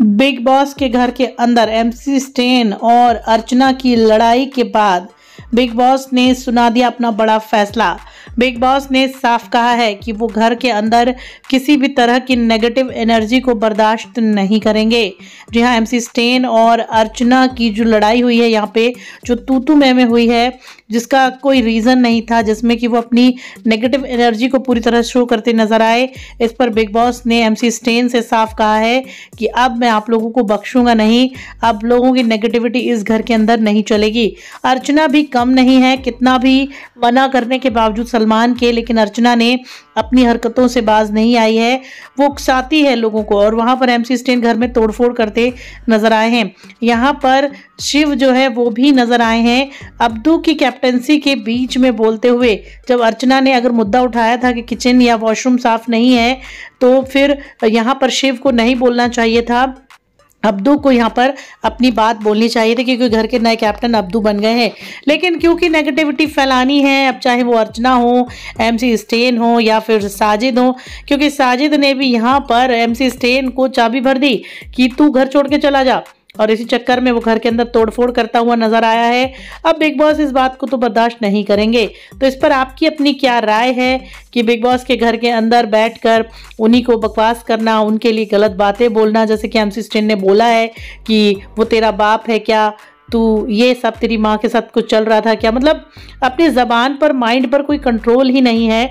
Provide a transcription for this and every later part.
big boss के घर के अंदर एमसी स्टेन और अर्चना की लड़ाई के बाद बिग बॉस ने सुना दिया अपना बड़ा फैसला बिग बॉस ने साफ कहा है कि वो घर के अंदर किसी भी तरह की नेगेटिव एनर्जी को बर्दाश्त नहीं करेंगे जी हाँ एम स्टेन और अर्चना की जो लड़ाई हुई है यहाँ पे जो तूतू मै में हुई है जिसका कोई रीज़न नहीं था जिसमें कि वो अपनी नेगेटिव एनर्जी को पूरी तरह शो करते नजर आए इस पर बिग बॉस ने एम स्टेन से साफ कहा है कि अब मैं आप लोगों को बख्शूंगा नहीं अब लोगों की नेगेटिविटी इस घर के अंदर नहीं चलेगी अर्चना भी कम नहीं है कितना भी मना करने के बावजूद सलमान के लेकिन अर्चना ने अपनी हरकतों से बाज नहीं आई है वो उकसाती है लोगों को और वहाँ पर एम सी स्टेन घर में तोड़फोड़ करते नजर आए हैं यहाँ पर शिव जो है वो भी नजर आए हैं अब्दू की कैप्टनसी के बीच में बोलते हुए जब अर्चना ने अगर मुद्दा उठाया था कि किचन या वॉशरूम साफ नहीं है तो फिर यहाँ पर शिव को नहीं बोलना चाहिए था अब्दू को यहाँ पर अपनी बात बोलनी चाहिए थी क्योंकि घर के नए कैप्टन अब्दू बन गए हैं लेकिन क्योंकि नेगेटिविटी फैलानी है अब चाहे वो अर्चना हो एमसी स्टेन हो या फिर साजिद हो क्योंकि साजिद ने भी यहाँ पर एमसी स्टेन को चाबी भर दी कि तू घर छोड़ के चला जा और इसी चक्कर में वो घर के अंदर तोड़फोड़ करता हुआ नजर आया है अब बिग बॉस इस बात को तो बर्दाश्त नहीं करेंगे तो इस पर आपकी अपनी क्या राय है कि बिग बॉस के घर के अंदर बैठकर उन्हीं को बकवास करना उनके लिए गलत बातें बोलना जैसे कि एम सी ने बोला है कि वो तेरा बाप है क्या तो ये सब तेरी माँ के साथ कुछ चल रहा था क्या मतलब अपनी ज़बान पर माइंड पर कोई कंट्रोल ही नहीं है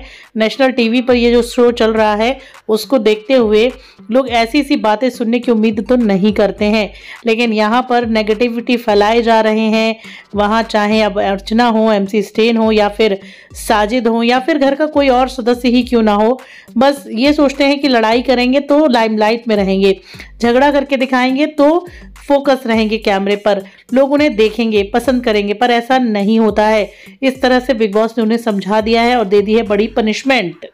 नेशनल टीवी पर ये जो शो चल रहा है उसको देखते हुए लोग ऐसी ऐसी बातें सुनने की उम्मीद तो नहीं करते हैं लेकिन यहाँ पर नेगेटिविटी फैलाए जा रहे हैं वहाँ चाहे अब अर्चना हो एम सी स्टेन हो या फिर साजिद हो या फिर घर का कोई और सदस्य ही क्यों ना हो बस ये सोचते हैं कि लड़ाई करेंगे तो लाइमलाइट में रहेंगे झगड़ा करके दिखाएंगे तो फोकस रहेंगे कैमरे पर लोग उन्हें देखेंगे पसंद करेंगे पर ऐसा नहीं होता है इस तरह से बिग बॉस ने उन्हें समझा दिया है और दे दी है बड़ी पनिशमेंट